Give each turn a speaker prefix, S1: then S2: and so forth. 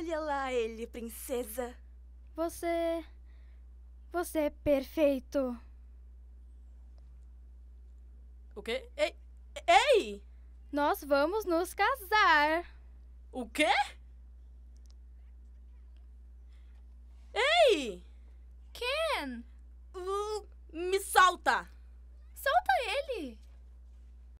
S1: Olha lá ele, princesa. Você. Você é perfeito.
S2: O quê? Ei! Ei! Nós vamos nos casar. O quê?
S3: Ei! Ken! Uh, me solta!